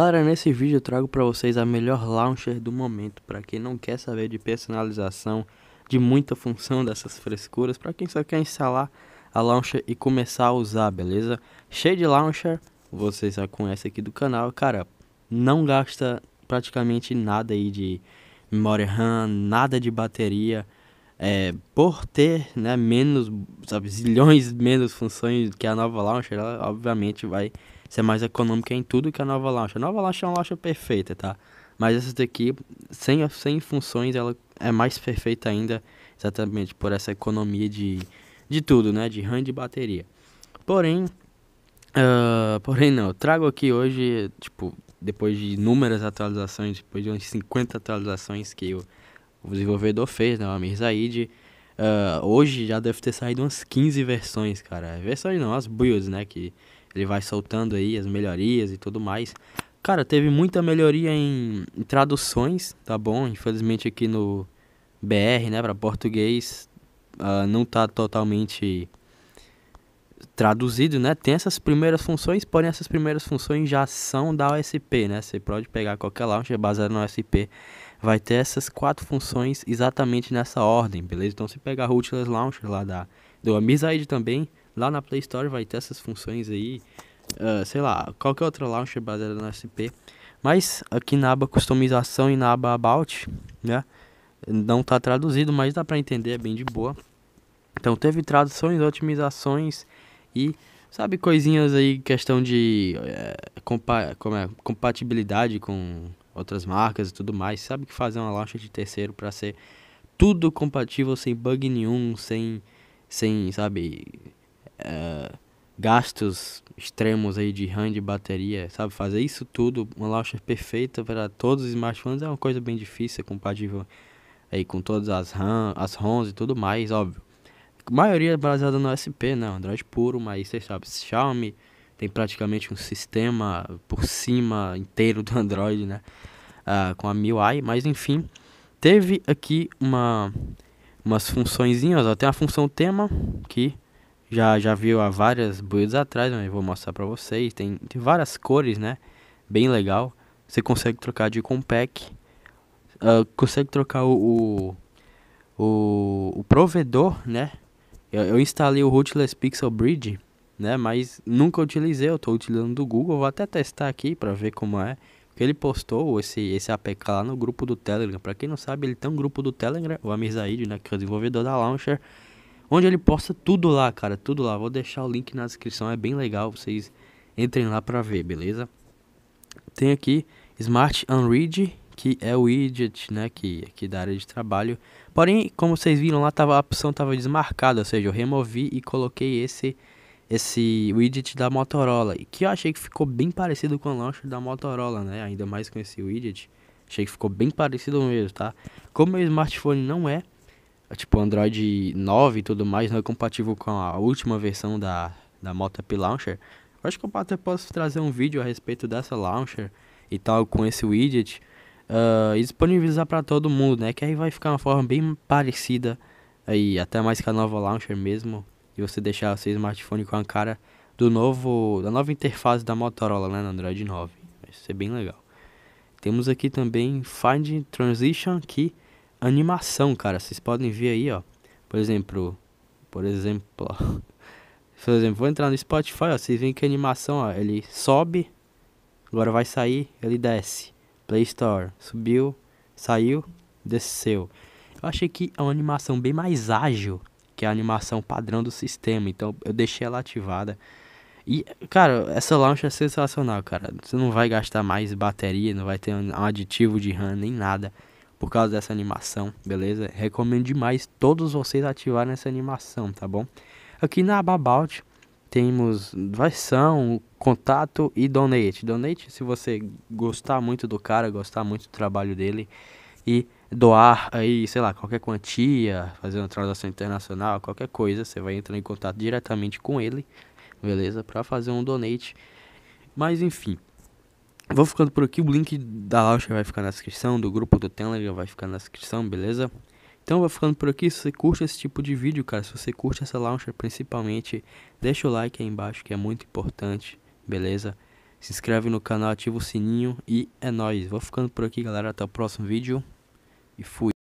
Galera, nesse vídeo eu trago para vocês a melhor launcher do momento, para quem não quer saber de personalização, de muita função dessas frescuras, para quem só quer instalar a launcher e começar a usar, beleza? Cheio de launcher, vocês já conhecem aqui do canal, cara, não gasta praticamente nada aí de memória RAM, nada de bateria, é, por ter né, menos, sabe, zilhões menos funções que a nova launcher, ela obviamente vai ser mais econômica em tudo que a nova launcher. A nova launcher é uma launcher perfeita, tá? Mas essa daqui, sem, sem funções, ela é mais perfeita ainda, exatamente por essa economia de, de tudo, né? De RAM de bateria. Porém, uh, porém não, eu trago aqui hoje, tipo, depois de inúmeras atualizações, depois de umas 50 atualizações que eu o desenvolvedor fez, né? O Amir Zaid. Uh, hoje já deve ter saído umas 15 versões, cara. Versões não, as builds, né? Que ele vai soltando aí as melhorias e tudo mais. Cara, teve muita melhoria em, em traduções, tá bom? Infelizmente aqui no BR, né, para português, uh, não tá totalmente traduzido, né, tem essas primeiras funções, porém essas primeiras funções já são da OSP, né? Você pode pegar qualquer launcher baseado na OSP, vai ter essas quatro funções exatamente nessa ordem, beleza? Então se pegar Rootless Launcher lá da do Amizade também, lá na Play Store vai ter essas funções aí, uh, sei lá, qualquer outra launcher baseada na OSP. Mas aqui na aba customização e na aba about, né? Não tá traduzido, mas dá para entender, é bem de boa. Então teve traduções, otimizações, e, sabe, coisinhas aí, questão de é, compa como é, compatibilidade com outras marcas e tudo mais. Sabe que fazer uma loja de terceiro para ser tudo compatível, sem bug nenhum, sem, sem sabe, é, gastos extremos aí de RAM de bateria, sabe? Fazer isso tudo, uma loja perfeita para todos os smartphones é uma coisa bem difícil, é compatível aí com todas as RAM, as ROMs e tudo mais, óbvio maioria é baseada no SP, né? Android puro, mas sabe sabem, Xiaomi tem praticamente um sistema por cima inteiro do Android, né? Uh, com a MIUI, mas enfim, teve aqui uma umas funçõezinhas, até tem a função tema que já já viu há várias builds atrás, mas eu vou mostrar para vocês, tem, tem várias cores, né? Bem legal. Você consegue trocar de compact, uh, ah, consegue trocar o o, o provedor, né? Eu, eu instalei o Rootless Pixel Bridge, né? Mas nunca utilizei, eu estou utilizando do Google. Vou até testar aqui para ver como é. Porque ele postou esse, esse APK lá no grupo do Telegram. Para quem não sabe, ele tem um grupo do Telegram, o Amirzaid, né? Que é o desenvolvedor da Launcher. Onde ele posta tudo lá, cara, tudo lá. Vou deixar o link na descrição, é bem legal. Vocês entrem lá para ver, beleza? Tem aqui Smart Unread que é o widget, né, que aqui da área de trabalho. Porém, como vocês viram lá, tava, a opção estava desmarcada, ou seja, eu removi e coloquei esse esse widget da Motorola, que eu achei que ficou bem parecido com o launcher da Motorola, né, ainda mais com esse widget. Achei que ficou bem parecido mesmo, tá? Como meu smartphone não é, tipo Android 9 e tudo mais, não é compatível com a última versão da, da Moto App Launcher, acho que eu até posso trazer um vídeo a respeito dessa launcher e tal, com esse widget, uh, e disponibilizar para todo mundo, né? Que aí vai ficar uma forma bem parecida aí, até mais que a nova launcher mesmo, e você deixar seu smartphone com a cara do novo, da nova interface da Motorola, né, no Android 9. Vai ser bem legal. Temos aqui também Find Transition que animação, cara. Vocês podem ver aí, ó. Por exemplo, por exemplo, por exemplo, vou entrar no Spotify, ó, vocês veem que a animação, ó, ele sobe, agora vai sair, ele desce. Play Store. Subiu, saiu, desceu. Eu achei que é uma animação bem mais ágil que a animação padrão do sistema, então eu deixei ela ativada. E, cara, essa launch é sensacional, cara. Você não vai gastar mais bateria, não vai ter um aditivo de RAM nem nada por causa dessa animação, beleza? Recomendo demais todos vocês ativarem essa animação, tá bom? Aqui na aba temos doação, contato e donate. Donate se você gostar muito do cara, gostar muito do trabalho dele e doar aí, sei lá, qualquer quantia, fazer uma transação internacional, qualquer coisa, você vai entrar em contato diretamente com ele, beleza? Para fazer um donate. Mas enfim, vou ficando por aqui. O link da Launcher vai ficar na descrição, do grupo do Telegram vai ficar na descrição, beleza? Então vou ficando por aqui. Se você curte esse tipo de vídeo, cara, se você curte essa launcher principalmente, deixa o like aí embaixo que é muito importante, beleza? Se inscreve no canal, ativa o sininho e é nóis. Vou ficando por aqui, galera. Até o próximo vídeo e fui.